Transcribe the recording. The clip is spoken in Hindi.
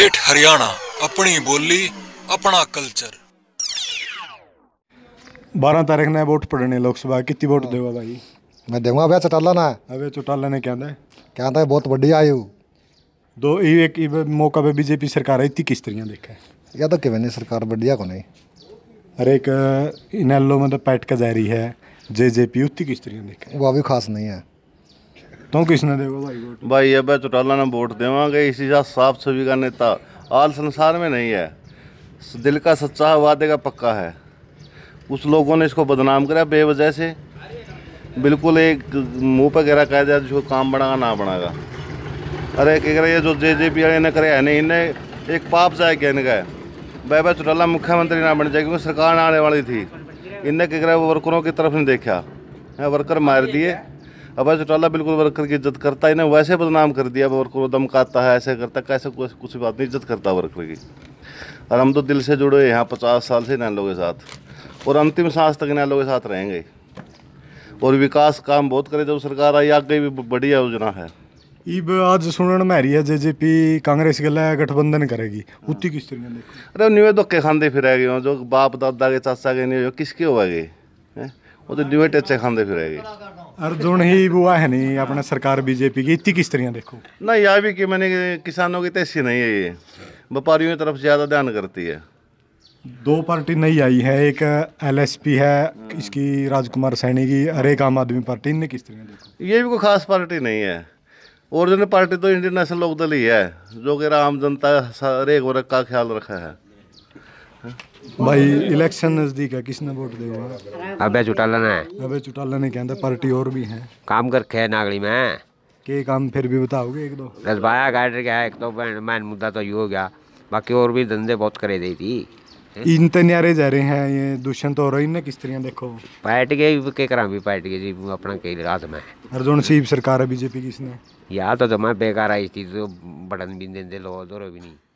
स्टेट हरियाणा अपनी बोली अपना कल्चर बारह तारीख ने वोट पड़ने लोकसभा कितनी वोट हाँ। देगा भाई मैं देगा अबे चौटाला ना अबे चौटाला ने क्या है क्या है बहुत बड़ी आयु दो एक मौका पे बीजेपी सरकार इतनी किस तरह देखा है या तो नहीं सरकार बढ़िया को नहीं अरे एक इनेलो मतलब पैट का जारी है जे जे पी उतनी किस तरह देखा वो अभी खास नहीं है तो किसने देगा भाई वोट भाई अब चौटाला ने वोट देवे इसी साथ साफ सभी का नेता आल संसार में नहीं है दिल का सच्चा है वादे का पक्का है कुछ लोगों ने इसको बदनाम करा बेवजह से बिल्कुल एक मुंह पर गहरा कह दिया जिसको काम बनागा ना बनागा अरे कह रहे ये जो जे जे पी वाले ने करे है नहीं इन्हें एक पाप जाए कह इनका है वह वह चौटाला मुख्यमंत्री ना बन जाए क्योंकि सरकार आने वाली थी इनने क्या वो वर्करों की तरफ नहीं देखा वर्कर मार दिए अब टाला बिल्कुल वर्कर की इज्जत करता है ना वैसे बदनाम कर दिया वर्कर को धमकाता है ऐसे करता कैसे कुछ कुछ बात नहीं इज्जत करता वर्कर की और हम तो दिल से जुड़े यहाँ पचास साल से इन लोगों के साथ और अंतिम सांस तक इन लोगों के साथ रहेंगे और विकास काम बहुत करे जब सरकार आई आगे भी बढ़िया योजना है इब आज सुनने में आ रही है जे पी कांग्रेस लिए गठबंधन करेगी उत्ती किस तरह अरे न्यूए धोखे खाते फिर है जो बाप दादा के चाचा के नहीं किसके होगा वो तो न्यूए टचे खाते है अर्जुन ही बुआ है नहीं अपना सरकार बीजेपी की इतनी किस्तरियाँ देखो नहीं यह भी कि मैंने किसानों की तैसी नहीं है ये व्यापारियों की तरफ ज़्यादा ध्यान करती है दो पार्टी नहीं आई है एक एलएसपी है इसकी राजकुमार सैनी की हरेक आम आदमी पार्टी इनने किस तरह ये भी कोई खास पार्टी नहीं है और पार्टी तो इंडियन नेशनल लोकदल ही है जो कि आम जनता हरेक एक वर्ग का ख्याल रखा है भाई इलेक्शन नज़दीक है किसने वोट अबे चुटाला अबे चुटाला पार्टी और भी है काम कर खे में के काम फिर भी बताओगे एक दो गाइडर क्या एक तो मैन मुद्दा तो यू हो गया बाकी और भी धंधे बहुत करे दी थी इन जा रहे हैं ये दूषण तो किस तरह देखो पैट के के करा भी के जी अपना कई रात में अर्जुन सिंह सरकार है बीजेपी किसने या तो जमा बेकार आई थी तो बटन भी दो भी नहीं